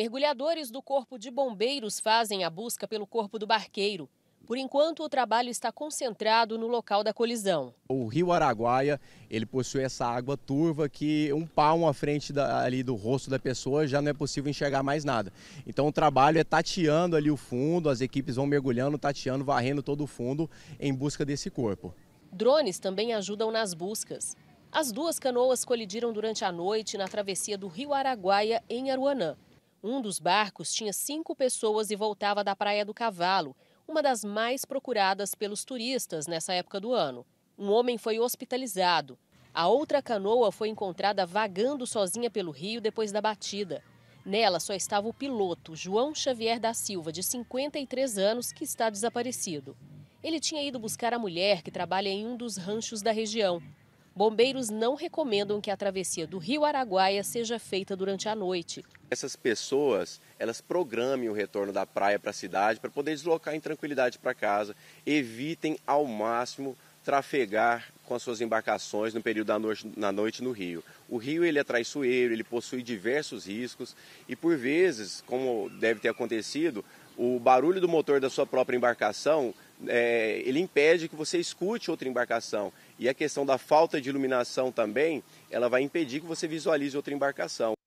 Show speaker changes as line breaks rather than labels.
Mergulhadores do Corpo de Bombeiros fazem a busca pelo corpo do barqueiro. Por enquanto, o trabalho está concentrado no local da colisão.
O rio Araguaia, ele possui essa água turva que um palmo à frente da, ali do rosto da pessoa já não é possível enxergar mais nada. Então o trabalho é tateando ali o fundo, as equipes vão mergulhando, tateando, varrendo todo o fundo em busca desse corpo.
Drones também ajudam nas buscas. As duas canoas colidiram durante a noite na travessia do rio Araguaia, em Aruanã. Um dos barcos tinha cinco pessoas e voltava da Praia do Cavalo, uma das mais procuradas pelos turistas nessa época do ano. Um homem foi hospitalizado. A outra canoa foi encontrada vagando sozinha pelo rio depois da batida. Nela só estava o piloto, João Xavier da Silva, de 53 anos, que está desaparecido. Ele tinha ido buscar a mulher que trabalha em um dos ranchos da região Bombeiros não recomendam que a travessia do Rio Araguaia seja feita durante a noite.
Essas pessoas, elas programem o retorno da praia para a cidade para poder deslocar em tranquilidade para casa, evitem ao máximo trafegar com as suas embarcações no período da noite, na noite no rio. O rio ele é traiçoeiro, ele possui diversos riscos e por vezes, como deve ter acontecido, o barulho do motor da sua própria embarcação é, ele impede que você escute outra embarcação. E a questão da falta de iluminação também, ela vai impedir que você visualize outra embarcação.